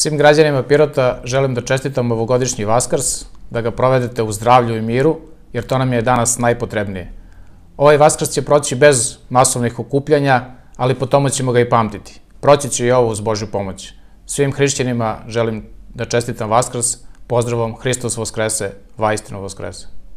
Svim građanima Pirota želim da čestitam ovogodišnji Vaskars, da ga provedete u zdravlju i miru, jer to nam je danas najpotrebnije. Ovaj Vaskars će proći bez masovnih okupljanja, ali po tomu ćemo ga i pamtiti. Proći će i ovo uz Božju pomoć. Svim hrišćanima želim da čestitam Vaskars, pozdravom Hristos Voskrese, Vajstino Voskrese.